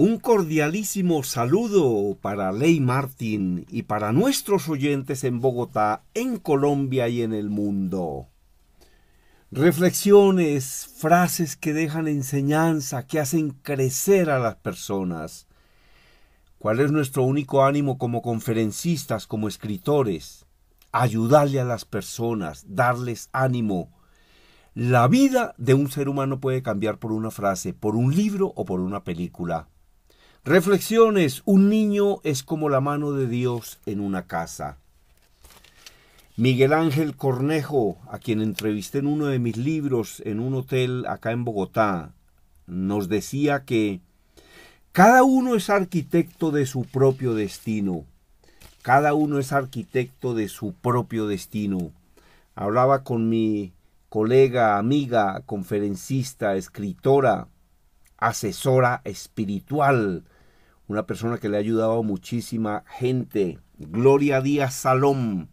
Un cordialísimo saludo para Ley Martín y para nuestros oyentes en Bogotá, en Colombia y en el mundo. Reflexiones, frases que dejan enseñanza, que hacen crecer a las personas. ¿Cuál es nuestro único ánimo como conferencistas, como escritores? Ayudarle a las personas, darles ánimo. La vida de un ser humano puede cambiar por una frase, por un libro o por una película. Reflexiones. Un niño es como la mano de Dios en una casa. Miguel Ángel Cornejo, a quien entrevisté en uno de mis libros en un hotel acá en Bogotá, nos decía que cada uno es arquitecto de su propio destino. Cada uno es arquitecto de su propio destino. Hablaba con mi colega, amiga, conferencista, escritora, asesora espiritual, una persona que le ha ayudado a muchísima gente, Gloria Díaz Salom,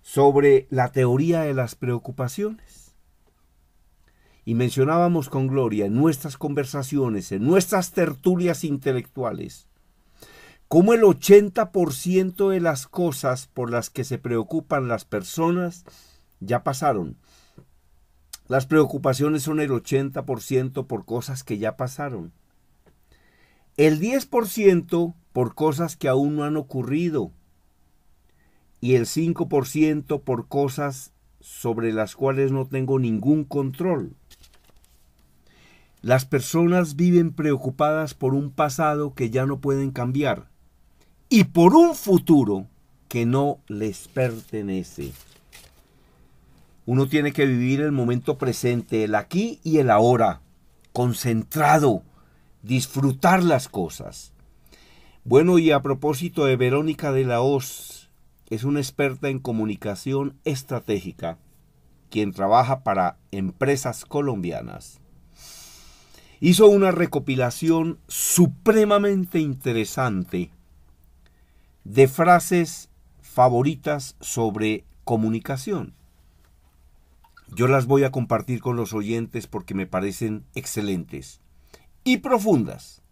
sobre la teoría de las preocupaciones. Y mencionábamos con Gloria en nuestras conversaciones, en nuestras tertulias intelectuales, cómo el 80% de las cosas por las que se preocupan las personas ya pasaron. Las preocupaciones son el 80% por cosas que ya pasaron el 10% por cosas que aún no han ocurrido y el 5% por cosas sobre las cuales no tengo ningún control. Las personas viven preocupadas por un pasado que ya no pueden cambiar y por un futuro que no les pertenece. Uno tiene que vivir el momento presente, el aquí y el ahora, concentrado, disfrutar las cosas. Bueno, y a propósito de Verónica de la Hoz, es una experta en comunicación estratégica, quien trabaja para empresas colombianas. Hizo una recopilación supremamente interesante de frases favoritas sobre comunicación. Yo las voy a compartir con los oyentes porque me parecen excelentes y profundas.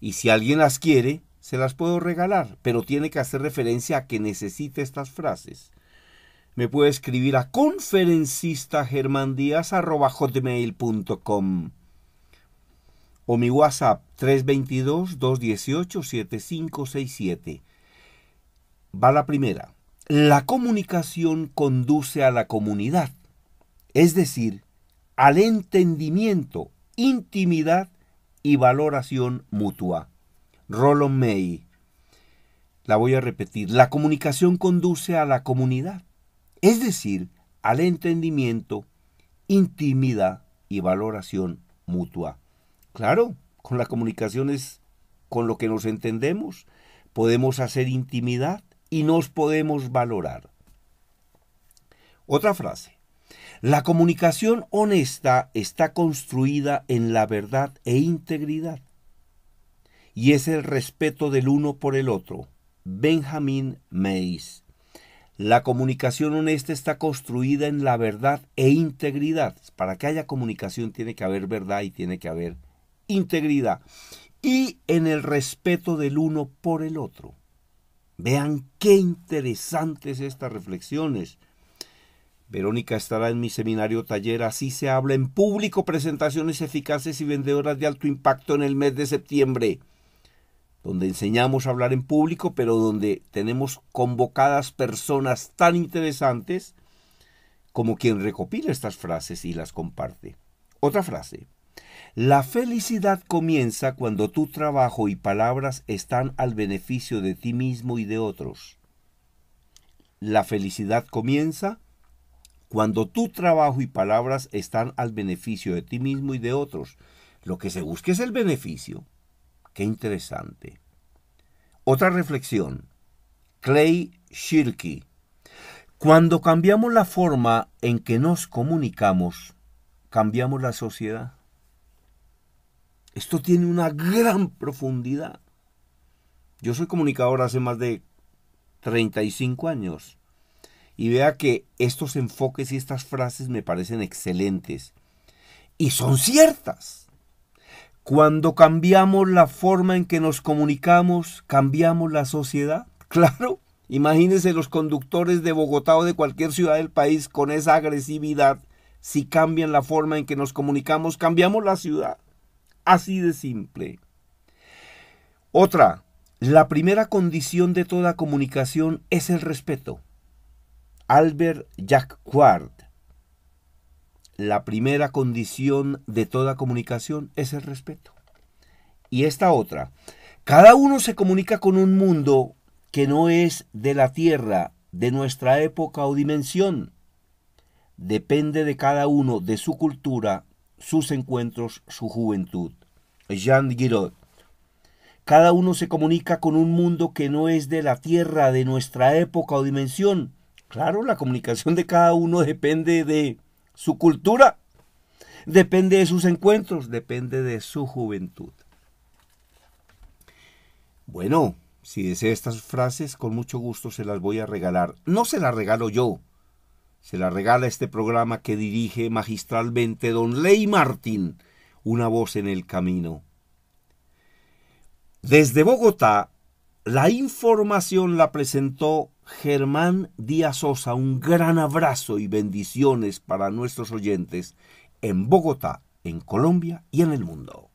Y si alguien las quiere, se las puedo regalar, pero tiene que hacer referencia a que necesite estas frases. Me puede escribir a conferencistagermandias.com o mi WhatsApp 322-218-7567. Va la primera. La comunicación conduce a la comunidad, es decir, al entendimiento, intimidad y valoración mutua. Roland May. La voy a repetir. La comunicación conduce a la comunidad, es decir, al entendimiento, intimidad y valoración mutua. Claro, con la comunicación es con lo que nos entendemos, podemos hacer intimidad y nos podemos valorar. Otra frase. La comunicación honesta está construida en la verdad e integridad y es el respeto del uno por el otro. Benjamin Mays. La comunicación honesta está construida en la verdad e integridad. Para que haya comunicación tiene que haber verdad y tiene que haber integridad. Y en el respeto del uno por el otro. Vean qué interesantes estas reflexiones. Verónica estará en mi seminario taller Así se habla en público, presentaciones eficaces y vendedoras de alto impacto en el mes de septiembre, donde enseñamos a hablar en público, pero donde tenemos convocadas personas tan interesantes como quien recopila estas frases y las comparte. Otra frase. La felicidad comienza cuando tu trabajo y palabras están al beneficio de ti mismo y de otros. La felicidad comienza cuando tu trabajo y palabras están al beneficio de ti mismo y de otros. Lo que se busca es el beneficio. Qué interesante. Otra reflexión. Clay Shirky. Cuando cambiamos la forma en que nos comunicamos, cambiamos la sociedad. Esto tiene una gran profundidad. Yo soy comunicador hace más de 35 años y vea que estos enfoques y estas frases me parecen excelentes. Y son ciertas. Cuando cambiamos la forma en que nos comunicamos, cambiamos la sociedad. Claro, imagínense los conductores de Bogotá o de cualquier ciudad del país con esa agresividad. Si cambian la forma en que nos comunicamos, cambiamos la ciudad. Así de simple. Otra, la primera condición de toda comunicación es el respeto. Albert Jacquard, la primera condición de toda comunicación es el respeto. Y esta otra, cada uno se comunica con un mundo que no es de la Tierra, de nuestra época o dimensión. Depende de cada uno, de su cultura, sus encuentros, su juventud. Jean Giraud. Cada uno se comunica con un mundo que no es de la Tierra, de nuestra época o dimensión. Claro, la comunicación de cada uno depende de su cultura, depende de sus encuentros, depende de su juventud. Bueno, si desea estas frases, con mucho gusto se las voy a regalar. No se las regalo yo, se las regala este programa que dirige magistralmente don Ley Martín, una voz en el camino. Desde Bogotá, la información la presentó Germán Díaz Sosa. Un gran abrazo y bendiciones para nuestros oyentes en Bogotá, en Colombia y en el mundo.